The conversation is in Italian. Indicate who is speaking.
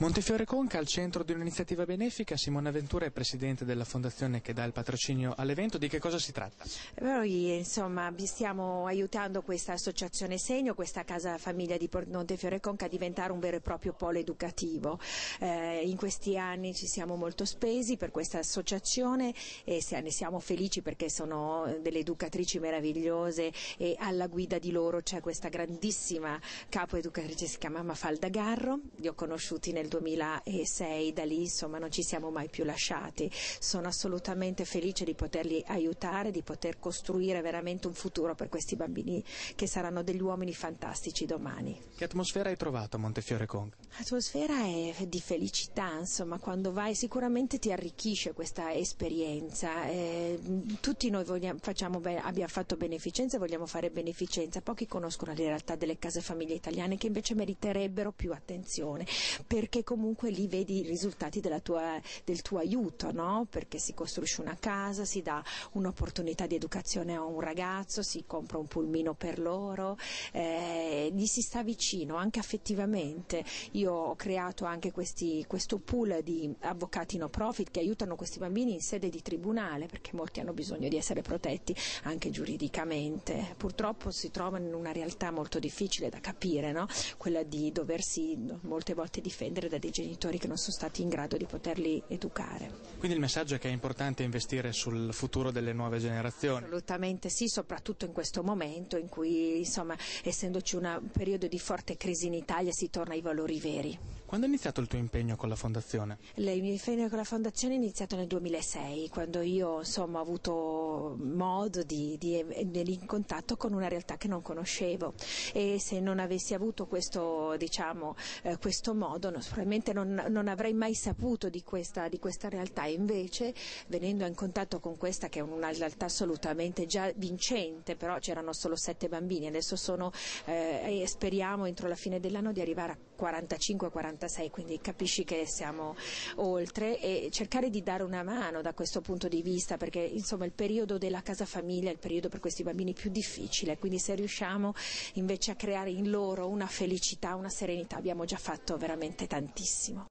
Speaker 1: Montefiore Conca, al centro di un'iniziativa benefica, Simona Ventura è presidente della fondazione che dà il patrocinio all'evento, di che cosa si tratta?
Speaker 2: Noi insomma, stiamo aiutando questa associazione Segno, questa casa famiglia di Montefiore Conca a diventare un vero e proprio polo educativo. Eh, in questi anni ci siamo molto spesi per questa associazione e ne siamo felici perché sono delle educatrici meravigliose e alla guida di loro c'è questa grandissima capo educatrice, si chiama Mafalda Garro, li ho conosciuti nel nel 2006, da lì insomma non ci siamo mai più lasciati. Sono assolutamente felice di poterli aiutare, di poter costruire veramente un futuro per questi bambini che saranno degli uomini fantastici domani.
Speaker 1: Che atmosfera hai trovato a Montefiore Conca?
Speaker 2: L'atmosfera è di felicità, insomma, quando vai sicuramente ti arricchisce questa esperienza. Eh, tutti noi vogliamo, facciamo, abbiamo fatto beneficenza e vogliamo fare beneficenza, pochi conoscono la realtà delle case famiglie italiane che invece meriterebbero più attenzione perché perché comunque lì vedi i risultati tua, del tuo aiuto, no? perché si costruisce una casa, si dà un'opportunità di educazione a un ragazzo, si compra un pulmino per loro, eh, gli si sta vicino anche affettivamente. Io ho creato anche questi, questo pool di avvocati no profit che aiutano questi bambini in sede di tribunale perché molti hanno bisogno di essere protetti anche giuridicamente. Purtroppo si trovano in una realtà molto difficile da capire, no? quella di doversi molte volte difendere da dei genitori che non sono stati in grado di poterli educare.
Speaker 1: Quindi il messaggio è che è importante investire sul futuro delle nuove generazioni.
Speaker 2: Assolutamente sì, soprattutto in questo momento in cui insomma, essendoci una un periodo di forte crisi in Italia si torna ai valori veri.
Speaker 1: Quando è iniziato il tuo impegno con la fondazione?
Speaker 2: Il mio impegno con la fondazione è iniziato nel 2006, quando io insomma, ho avuto modo di, di, di in contatto con una realtà che non conoscevo e se non avessi avuto questo, diciamo, eh, questo modo no, probabilmente non, non, avrei mai saputo di questa, di questa realtà. Invece, venendo in contatto con questa, che è una realtà assolutamente già vincente, però c'erano solo sette bambini, adesso sono, eh, speriamo entro la fine dell'anno di arrivare a 45 45 1986, quindi capisci che siamo oltre e cercare di dare una mano da questo punto di vista perché insomma il periodo della casa famiglia è il periodo per questi bambini più difficile, quindi se riusciamo invece a creare in loro una felicità, una serenità, abbiamo già fatto veramente tantissimo.